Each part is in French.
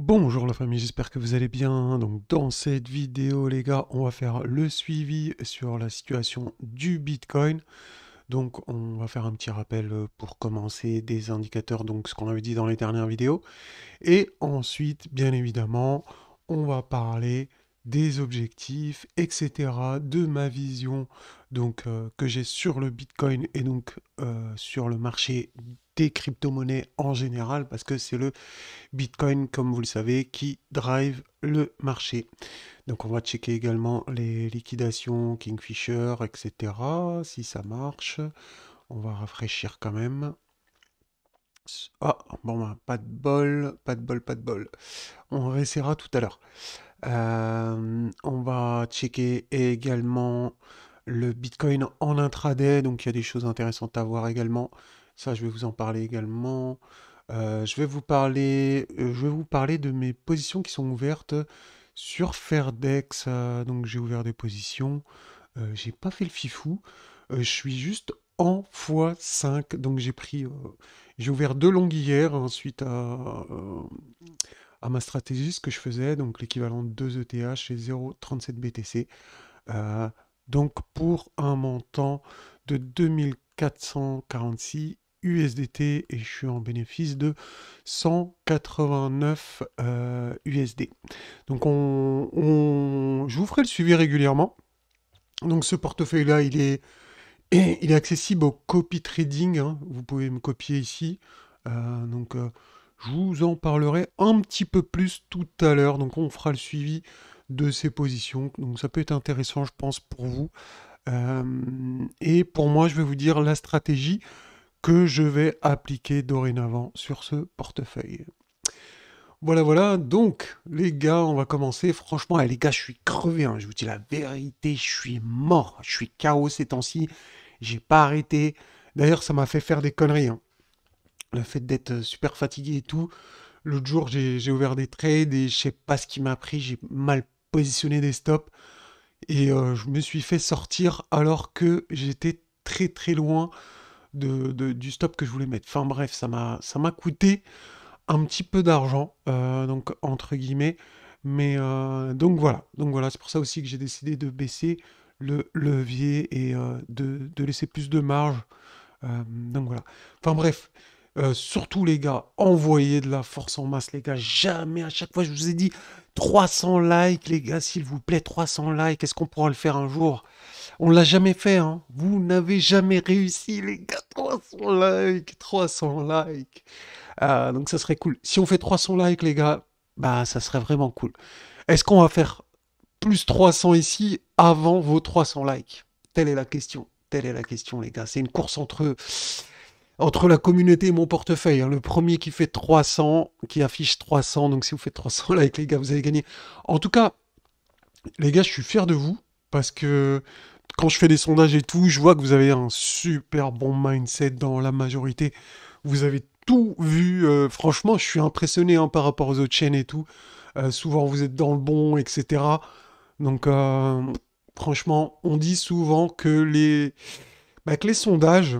Bonjour la famille, j'espère que vous allez bien. Donc dans cette vidéo les gars, on va faire le suivi sur la situation du Bitcoin. Donc on va faire un petit rappel euh, pour commencer des indicateurs, donc ce qu'on avait dit dans les dernières vidéos. Et ensuite, bien évidemment, on va parler des objectifs, etc. de ma vision donc, euh, que j'ai sur le Bitcoin et donc euh, sur le marché crypto monnaie en général, parce que c'est le Bitcoin, comme vous le savez, qui drive le marché. Donc on va checker également les liquidations Kingfisher, etc. Si ça marche, on va rafraîchir quand même. Ah, bon, bah, pas de bol, pas de bol, pas de bol. On réessayera tout à l'heure. Euh, on va checker également le Bitcoin en intraday, donc il y a des choses intéressantes à voir également. Ça, je vais vous en parler également. Euh, je, vais vous parler, euh, je vais vous parler de mes positions qui sont ouvertes sur Fairdex. Euh, donc, j'ai ouvert des positions. j'ai pas fait le fifou. je suis juste en x5. Donc, j'ai pris. j'ai ouvert deux longues hier, ensuite à, à ma stratégie, ce que je faisais. Donc, l'équivalent de 2 ETH et 0,37 BTC. donc, pour un montant de 2446 USDT et je suis en bénéfice de 189 euh, USD. Donc je vous ferai le suivi régulièrement. Donc ce portefeuille-là, il est, il est accessible au copy trading. Hein. Vous pouvez me copier ici. Euh, donc euh, je vous en parlerai un petit peu plus tout à l'heure. Donc on fera le suivi de ces positions. Donc ça peut être intéressant, je pense, pour vous. et pour moi, je vais vous dire la stratégie que je vais appliquer dorénavant sur ce portefeuille. Voilà, voilà, donc les gars, on va commencer. Franchement, eh, les gars, je suis crevé, hein. je vous dis la vérité, je suis mort, je suis chaos ces temps-ci, j'ai pas arrêté. D'ailleurs, ça m'a fait faire des conneries. Hein. Le fait d'être euh, super fatigué et tout. L'autre jour, j'ai ouvert des trades et je sais pas ce qui m'a pris, j'ai mal positionné des stops. Et euh, je me suis fait sortir alors que j'étais très très loin du stop que je voulais mettre. Enfin bref, ça m'a, ça m'a coûté un petit peu d'argent, euh, donc entre guillemets. Mais euh, donc voilà, donc voilà, c'est pour ça aussi que j'ai décidé de baisser le levier et euh, de, de, laisser plus de marge. donc voilà. Enfin bref, surtout les gars, envoyez de la force en masse, les gars. Jamais à chaque fois, je vous ai dit, 300 likes, les gars, s'il vous plaît, 300 likes. Est-ce qu'on pourra le faire un jour On l'a jamais fait, hein. Vous n'avez jamais réussi, les gars. 300 likes, 300 likes. Euh, donc ça serait cool. Si on fait 300 likes, les gars, bah ça serait vraiment cool. Est-ce qu'on va faire plus 300 ici avant vos 300 likes Telle est la question. Telle est la question, les gars. C'est une course entre eux entre la communauté et mon portefeuille. Hein, le premier qui fait 300, qui affiche 300, donc si vous faites 300 likes, les gars, vous allez gagner. En tout cas, les gars, je suis fier de vous parce que quand je fais des sondages et tout, je vois que vous avez un super bon mindset dans la majorité. Vous avez tout vu. Euh, franchement, je suis impressionné hein, par rapport aux autres chaînes et tout. Euh, souvent, vous êtes dans le bon, etc. Donc, euh, franchement, on dit souvent que les, bah, que les sondages,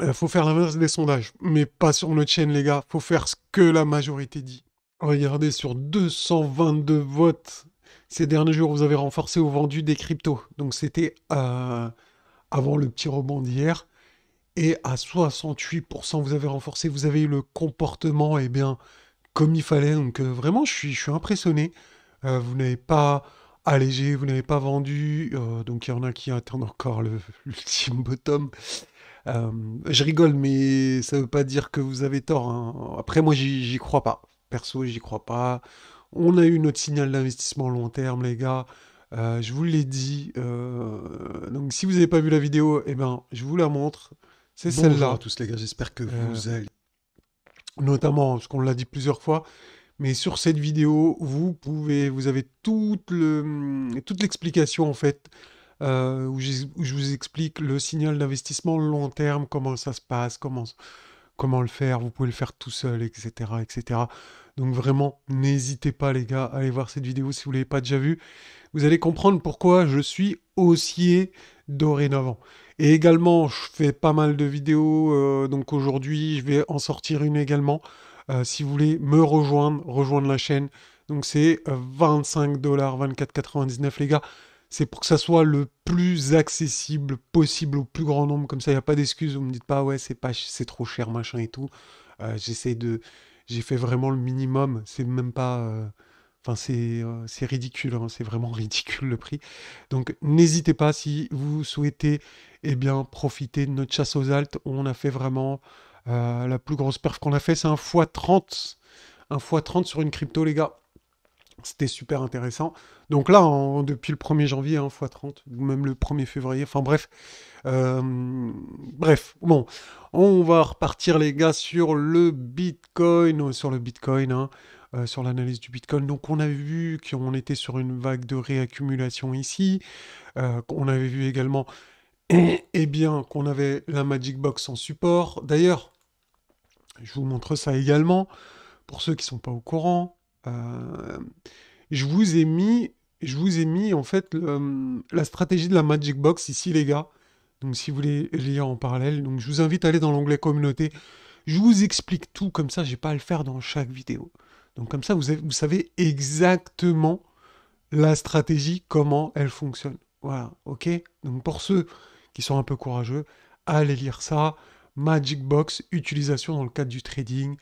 il euh, faut faire l'inverse des sondages, mais pas sur notre chaîne, les gars. Faut faire ce que la majorité dit. Regardez, sur 222 votes ces derniers jours, vous avez renforcé ou vendu des cryptos. Donc c'était euh, avant le petit rebond d'hier. Et à 68%, vous avez renforcé, vous avez eu le comportement, eh bien, comme il fallait. Donc euh, vraiment, je suis, je suis impressionné. vous n'avez pas allégé, vous n'avez pas vendu. donc il y en a qui attendent encore l'ultime bottom. Euh, je rigole, mais ça veut pas dire que vous avez tort. Hein. Après, moi, j'y crois pas. Perso, j'y crois pas. On a eu notre signal d'investissement long terme, les gars. Euh, je vous l'ai dit. Euh, donc, si vous n'avez pas vu la vidéo, eh ben, je vous la montre. C'est celle-là. tous, les gars. J'espère que vous allez. Notamment, parce qu'on l'a dit plusieurs fois. Mais sur cette vidéo, vous pouvez, vous avez toute le, toute l'explication en fait euh, où, je, vous explique le signal d'investissement long terme, comment ça se passe, comment, comment le faire, vous pouvez le faire tout seul, etc. etc. Donc vraiment, n'hésitez pas les gars, à aller voir cette vidéo si vous ne l'avez pas déjà vue. Vous allez comprendre pourquoi je suis haussier dorénavant. Et également, je fais pas mal de vidéos, euh, donc aujourd'hui, je vais en sortir une également. Euh, si vous voulez me rejoindre, rejoindre la chaîne. Donc c'est 25 dollars, 24,99 les gars c'est pour que ça soit le plus accessible possible au plus grand nombre. Comme ça, il n'y a pas d'excuses. Vous me dites pas, ouais, c'est pas, c'est trop cher, machin et tout. Euh, j'essaie de, j'ai fait vraiment le minimum. C'est même pas, euh, enfin, c'est, euh, ridicule. Hein. C'est vraiment ridicule le prix. Donc, n'hésitez pas si vous souhaitez, eh bien, profiter de notre chasse aux altes, On a fait vraiment la plus grosse perf qu'on a fait. C'est un x 30, un x 30 sur une crypto, les gars. C'était super intéressant. Donc là, depuis le 1er janvier, 1 hein, x30, ou même le 1er février, enfin bref. Euh, bref, bon, on va repartir les gars sur le Bitcoin, euh, sur le Bitcoin, hein, euh, sur l'analyse du Bitcoin. Donc on a vu qu'on était sur une vague de réaccumulation ici. on avait vu également, et, eh bien, qu'on avait la Magic Box en support. D'ailleurs, je vous montre ça également, pour ceux qui ne sont pas au courant. Euh, je vous ai mis, je vous ai mis en fait la stratégie de la Magic Box ici, les gars. Donc si vous voulez lire en parallèle, donc je vous invite à aller dans l'onglet communauté. Je vous explique tout comme ça, j'ai pas à le faire dans chaque vidéo. Donc comme ça, vous, vous savez exactement la stratégie, comment elle fonctionne. Voilà, ok Donc pour ceux qui sont un peu courageux, allez lire ça. Magic Box, utilisation dans le cadre du trading.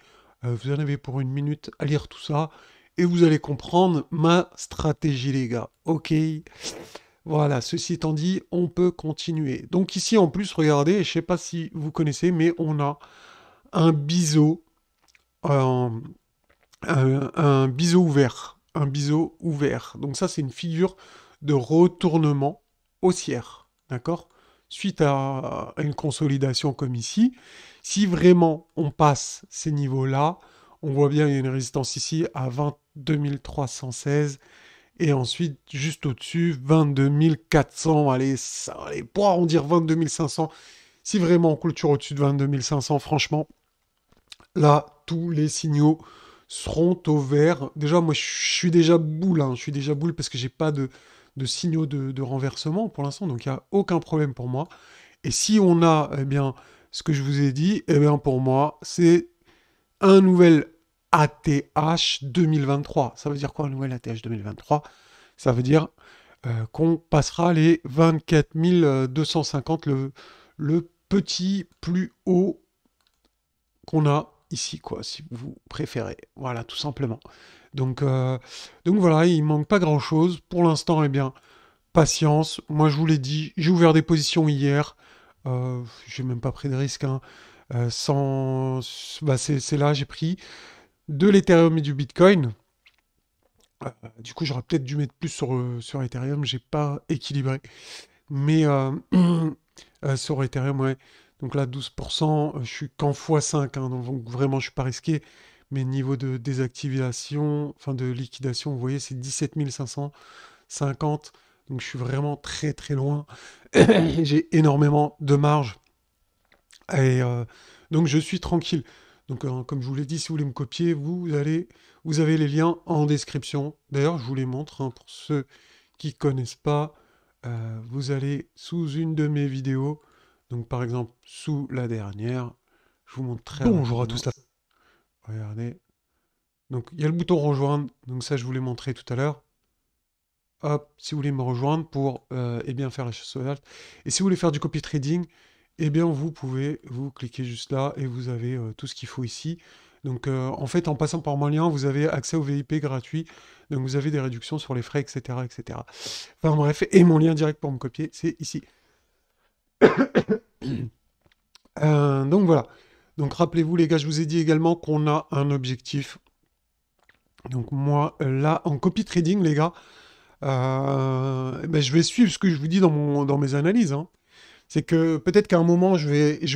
Euh, vous en avez pour une minute à lire tout ça et vous allez comprendre ma stratégie, les gars. Ok voilà, ceci étant dit, on peut continuer. Donc ici, en plus, regardez, je ne sais pas si vous connaissez, mais on a un biseau, euh, un, biseau ouvert. Un biseau ouvert. Donc ça, c'est une figure de retournement haussière, d'accord Suite à, une consolidation comme ici. Si vraiment on passe ces niveaux-là, on voit bien, il y a une résistance ici à 20, 2316. Et ensuite, juste au-dessus, 22 400. Allez, ça, les pour arrondir 22 500. Si vraiment on clôture au-dessus de 22500, 500, franchement, là, tous les signaux seront au vert. Déjà, moi, je suis déjà boule. Hein, je suis déjà boule parce que j'ai pas de, signaux de, renversement pour l'instant. Donc, il n'y a aucun problème pour moi. Et si on a, eh bien, ce que je vous ai dit, et eh bien, pour moi, c'est un nouvel ATH 2023. Ça veut dire quoi un nouvel ATH 2023 Ça veut dire euh, qu'on passera les 24 250, le, petit plus haut qu'on a ici, quoi, si vous préférez. Voilà, tout simplement. Donc, euh, donc voilà, il ne manque pas grand-chose. Pour l'instant, eh bien, patience. Moi, je vous l'ai dit, j'ai ouvert des positions hier. Euh, je n'ai même pas pris de risque. Hein. sans... Bah, c'est là, j'ai pris de l'Ethereum et du Bitcoin. Euh, du coup, j'aurais peut-être dû mettre plus sur, euh, sur Ethereum, j'ai pas équilibré. Mais euh, sur Ethereum, ouais. Donc là, 12%, je suis qu'en x5, hein, donc vraiment, je suis pas risqué. Mais niveau de désactivation, enfin de liquidation, vous voyez, c'est 17 550. Donc je suis vraiment très très loin. J'ai énormément de marge. Et donc je suis tranquille. Donc, euh, comme je vous l'ai dit, si vous voulez me copier, vous, allez, vous avez les liens en description. D'ailleurs, je vous les montre hein, pour ceux qui ne connaissent pas. Euh, vous allez sous une de mes vidéos, donc par exemple sous la dernière. Je vous montre très Bonjour à tous. Regardez. Donc, il y a le bouton rejoindre. Donc, ça, je vous l'ai montré tout à l'heure. Hop, si vous voulez me rejoindre pour euh, eh bien faire la chasse aux Et si vous voulez faire du copy trading, eh bien vous pouvez vous cliquer juste là et vous avez euh, tout ce qu'il faut ici. Donc euh, en fait en passant par mon lien vous avez accès au VIP gratuit, donc vous avez des réductions sur les frais, etc. etc. Enfin bref, et mon lien direct pour me copier, c'est ici. Euh, donc voilà. Donc rappelez-vous les gars, je vous ai dit également qu'on a un objectif. Donc moi là en copy trading les gars, eh ben, je vais suivre ce que je vous dis dans, mon, dans mes analyses. Hein. C'est que peut-être qu'à un moment, je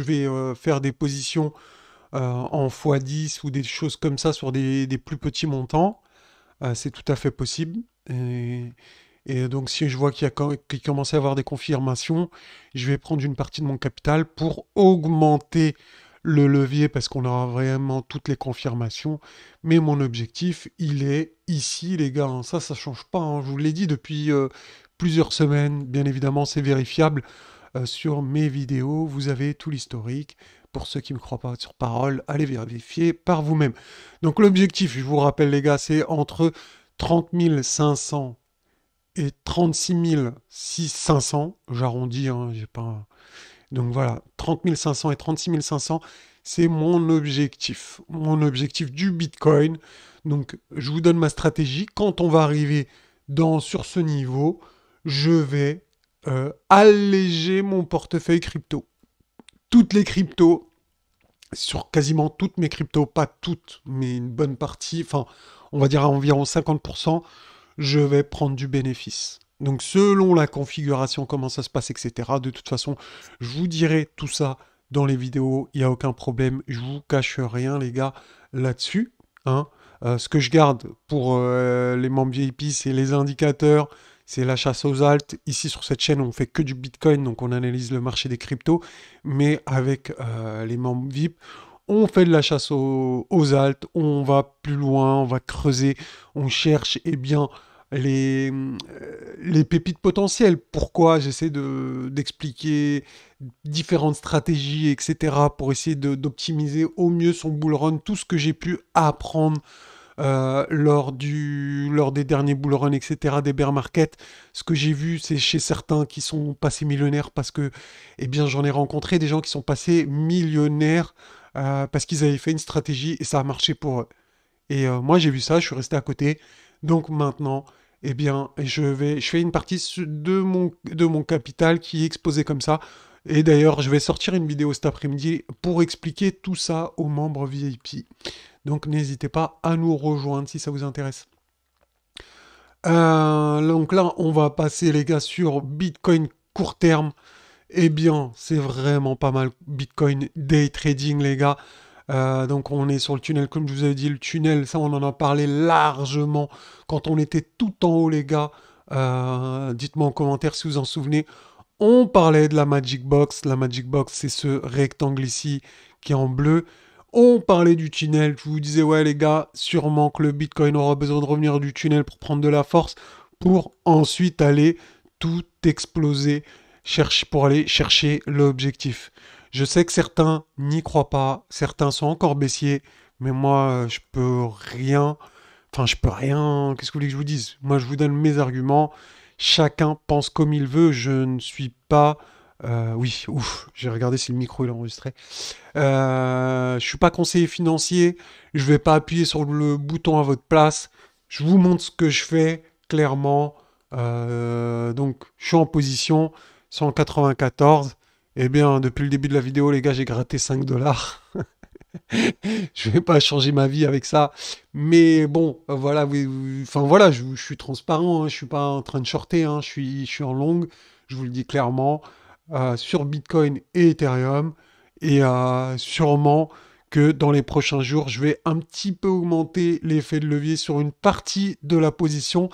vais, euh, faire des positions euh, en x10 ou des choses comme ça sur des, plus petits montants. Euh, c'est tout à fait possible. Et, donc, si je vois qu'il, y a, commence à avoir des confirmations, je vais prendre une partie de mon capital pour augmenter le levier parce qu'on aura vraiment toutes les confirmations. Mais mon objectif, il est ici, les gars. Hein. Ça, ça change pas. Hein. Je vous l'ai dit depuis plusieurs semaines. Bien évidemment, c'est vérifiable. Euh, sur mes vidéos, vous avez tout l'historique. Pour ceux qui ne me croient pas sur parole, allez vérifier par vous-même. Donc l'objectif, je vous rappelle les gars, c'est entre 30 500 et 36 500. J'arrondis, hein, j'ai pas... Donc voilà, 30 500 et 36 500, c'est mon objectif. Mon objectif du Bitcoin. Donc je vous donne ma stratégie. Quand on va arriver dans, sur ce niveau, je vais euh, alléger mon portefeuille crypto. Toutes les cryptos, sur quasiment toutes mes cryptos, pas toutes, mais une bonne partie, enfin, on va dire à environ 50%, je vais prendre du bénéfice. Donc selon la configuration, comment ça se passe, etc. De toute façon, je vous dirai tout ça dans les vidéos, il n'y a aucun problème, je vous cache rien les gars là-dessus. Hein. Euh, ce que je garde pour euh, les membres VIP, c'est les indicateurs, c'est la chasse aux altes. Ici sur cette chaîne, on fait que du Bitcoin, donc on analyse le marché des cryptos, mais avec euh, les membres VIP, on fait de la chasse aux, altes, on va plus loin, on va creuser, on cherche eh bien les, euh, les pépites potentielles. Pourquoi j'essaie d'expliquer différentes stratégies, etc., pour essayer d'optimiser au mieux son bull run, tout ce que j'ai pu apprendre euh, lors, du, lors des derniers bull etc., des bear markets. Ce que j'ai vu, c'est chez certains qui sont passés millionnaires parce que, eh bien, j'en ai rencontré des gens qui sont passés millionnaires euh, parce qu'ils avaient fait une stratégie et ça a marché pour eux. Et euh, moi, j'ai vu ça, je suis resté à côté. Donc maintenant, eh bien, je vais, je fais une partie de mon, de mon capital qui est exposé comme ça et d'ailleurs, je vais sortir une vidéo cet après-midi pour expliquer tout ça aux membres VIP. Donc n'hésitez pas à nous rejoindre si ça vous intéresse. Euh, donc là, on va passer les gars sur Bitcoin court terme. Eh bien, c'est vraiment pas mal Bitcoin day trading les gars. Euh, donc on est sur le tunnel, comme je vous avais dit, le tunnel, ça on en a parlé largement quand on était tout en haut les gars. Euh, dites-moi en commentaire si vous en souvenez. On parlait de la Magic Box. La Magic Box, c'est ce rectangle ici qui est en bleu. On parlait du tunnel. Je vous disais, ouais, les gars, sûrement que le Bitcoin aura besoin de revenir du tunnel pour prendre de la force pour ensuite aller tout exploser pour aller chercher l'objectif. Je sais que certains n'y croient pas, certains sont encore baissiers, mais moi, je peux rien. Enfin, je peux rien. Qu'est-ce que vous voulez que je vous dise Moi, je vous donne mes arguments chacun pense comme il veut. Je ne suis pas. Euh, oui, ouf, j'ai regardé si le micro est enregistré. Euh, je suis pas conseiller financier. Je ne vais pas appuyer sur le bouton à votre place. Je vous montre ce que je fais clairement. Euh, donc, je suis en position 194. Eh bien, depuis le début de la vidéo, les gars, j'ai gratté 5 dollars. je vais pas changer ma vie avec ça. Mais bon, voilà, enfin voilà, je, suis transparent, hein, je suis pas en train de shorter, hein, je, suis, je suis en longue, je vous le dis clairement, euh, sur Bitcoin et Ethereum. Et euh, sûrement que dans les prochains jours, je vais un petit peu augmenter l'effet de levier sur une partie de la position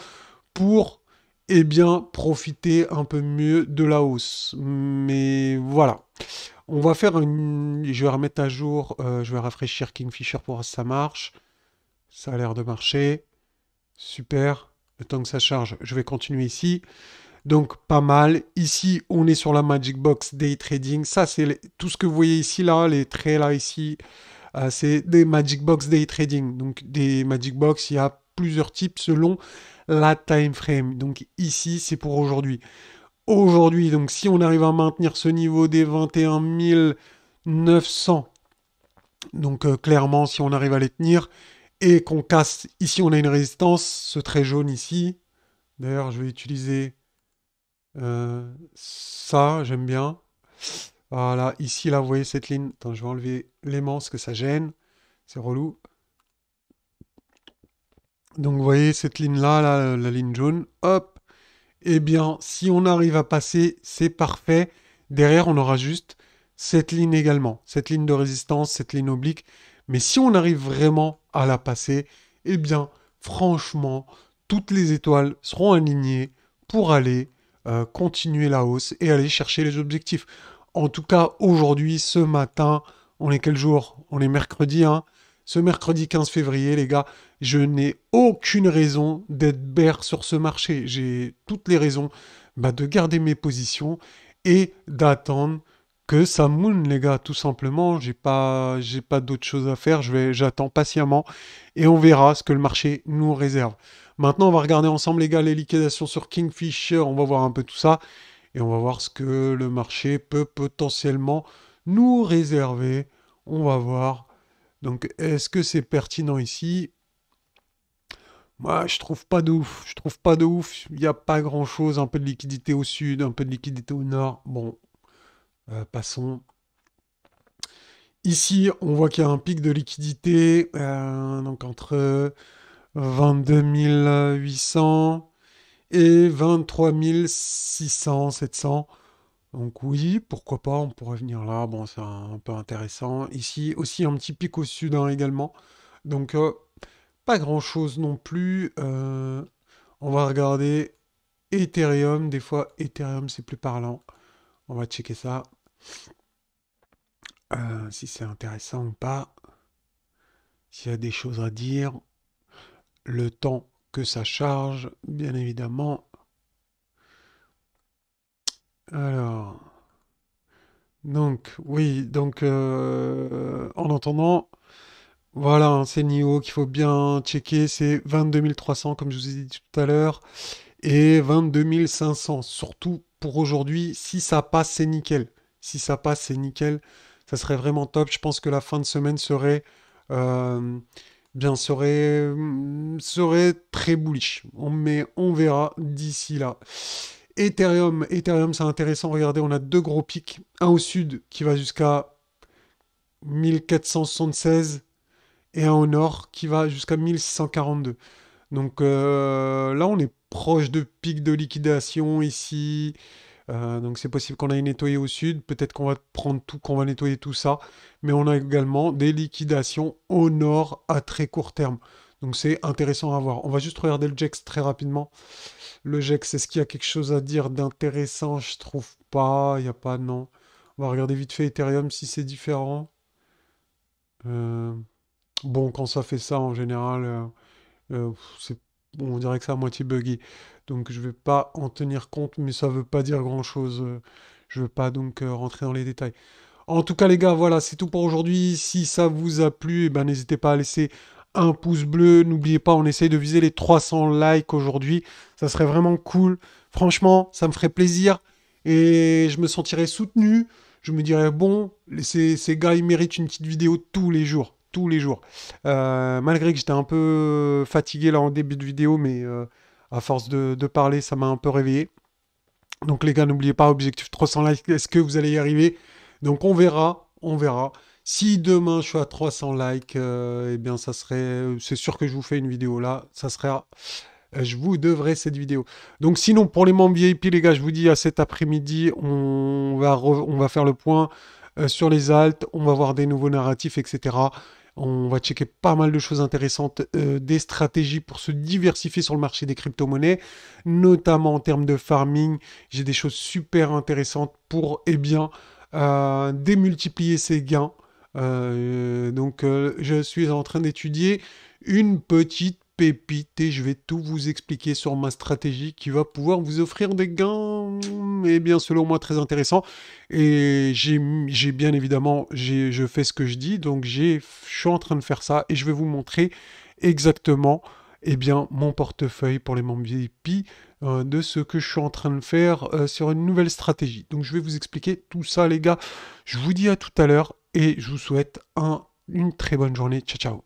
pour eh bien profiter un peu mieux de la hausse. Mais voilà. On va faire une... Je vais remettre à jour, euh, je vais rafraîchir Kingfisher pour voir si ça marche. Ça a l'air de marcher. Super. Le temps que ça charge, je vais continuer ici. Donc pas mal. Ici, on est sur la Magic Box Day Trading. Ça, c'est tout ce que vous voyez ici, là, les traits là, ici. Euh, c'est des Magic Box Day Trading. Donc des Magic Box, il y a plusieurs types selon la time frame. Donc ici, c'est pour aujourd'hui aujourd'hui. Donc si on arrive à maintenir ce niveau des 21 900, donc euh, clairement si on arrive à les tenir et qu'on casse, ici on a une résistance, ce trait jaune ici, d'ailleurs je vais utiliser euh, ça, j'aime bien. Voilà, ici là vous voyez cette ligne, attends je vais enlever l'aimant parce que ça gêne, c'est relou. Donc vous voyez cette ligne là la ligne jaune, hop, eh bien, si on arrive à passer, c'est parfait. Derrière, on aura juste cette ligne également, cette ligne de résistance, cette ligne oblique. Mais si on arrive vraiment à la passer, eh bien, franchement, toutes les étoiles seront alignées pour aller euh, continuer la hausse et aller chercher les objectifs. En tout cas, aujourd'hui, ce matin, on est quel jour On est mercredi, hein ce mercredi 15 février, les gars, je n'ai aucune raison d'être bear sur ce marché. J'ai toutes les raisons bah, de garder mes positions et d'attendre que ça moune, les gars, tout simplement. je pas, pas d'autre chose à faire. Je j'attends patiemment et on verra ce que le marché nous réserve. Maintenant, on va regarder ensemble, les gars, les liquidations sur Kingfish. On va voir un peu tout ça et on va voir ce que le marché peut potentiellement nous réserver. On va voir donc est-ce que c'est pertinent ici moi, je trouve pas de ouf. Je trouve pas de ouf. Il n'y a pas grand chose. Un peu de liquidité au sud, un peu de liquidité au nord. Bon, euh, passons. Ici, on voit qu'il y a un pic de liquidité. Euh, donc entre 22 euh, 800 et 23 600, 700. Donc oui, pourquoi pas, on pourrait venir là, bon c'est un peu intéressant. Ici aussi un petit pic au sud hein, également. Donc euh, pas grand chose non plus. Euh, on va regarder Ethereum, des fois Ethereum c'est plus parlant. On va checker ça. Euh, si c'est intéressant ou pas. S'il y a des choses à dire. Le temps que ça charge, bien évidemment. Alors. Donc, oui, donc euh, en entendant, voilà, c'est c'est niveau qu'il faut bien checker, c'est 22 300 comme je vous ai dit tout à l'heure, et 22 500, surtout pour aujourd'hui, si ça passe, c'est nickel. Si ça passe, c'est nickel, ça serait vraiment top. Je pense que la fin de semaine serait, euh, bien, serait, serait très bullish, mais on verra d'ici là. Ethereum, Ethereum c'est intéressant, regardez, on a deux gros pics. Un au sud qui va jusqu'à 1476 et un au nord qui va jusqu'à 1642. Donc euh, là, on est proche de pics de liquidation ici. Euh, donc c'est possible qu'on aille nettoyer au sud. Peut-être qu'on va prendre tout, qu'on va nettoyer tout ça. Mais on a également des liquidations au nord à très court terme. Donc c'est intéressant à voir. On va juste regarder le Jex très rapidement. Le Jex, est-ce qu'il y a quelque chose à dire d'intéressant Je trouve pas, il n'y a pas, non. On va regarder vite fait Ethereum si c'est différent. Euh, bon, quand ça fait ça en général, euh, euh, on dirait que c'est à moitié buggy. Donc je ne vais pas en tenir compte, mais ça ne veut pas dire grand-chose. Je ne veux pas donc rentrer dans les détails. En tout cas les gars, voilà, c'est tout pour aujourd'hui. Si ça vous a plu, eh ben, n'hésitez pas à laisser un pouce bleu. N'oubliez pas, on essaye de viser les 300 likes aujourd'hui. Ça serait vraiment cool. Franchement, ça me ferait plaisir et je me sentirais soutenu. Je me dirais, bon, ces, ces gars, ils méritent une petite vidéo tous les jours. Tous les jours. Euh, malgré que j'étais un peu fatigué là en début de vidéo, mais euh, à force de, de parler, ça m'a un peu réveillé. Donc les gars, n'oubliez pas, objectif 300 likes, est-ce que vous allez y arriver Donc on verra, on verra. Si demain je suis à 300 likes, euh, eh bien ça serait, euh, c'est sûr que je vous fais une vidéo là, ça sera, euh, je vous devrai cette vidéo. Donc sinon pour les membres VIP les gars, je vous dis à cet après-midi, on va on va faire le point sur les altes, on va voir des nouveaux narratifs, etc. On va checker pas mal de choses intéressantes, des stratégies pour se diversifier sur le marché des crypto-monnaies, notamment en termes de farming. J'ai des choses super intéressantes pour, eh bien, démultiplier ses gains euh, euh, donc euh, je suis en train d'étudier une petite pépite et je vais tout vous expliquer sur ma stratégie qui va pouvoir vous offrir des gains, et eh bien selon moi très intéressant. Et j'ai bien évidemment, je fais ce que je dis, donc je suis en train de faire ça et je vais vous montrer exactement et eh bien, mon portefeuille pour les membres VIP de ce que je suis en train de faire sur une nouvelle stratégie. Donc je vais vous expliquer tout ça les gars. Je vous dis à tout à l'heure et je vous souhaite une très bonne journée. Ciao ciao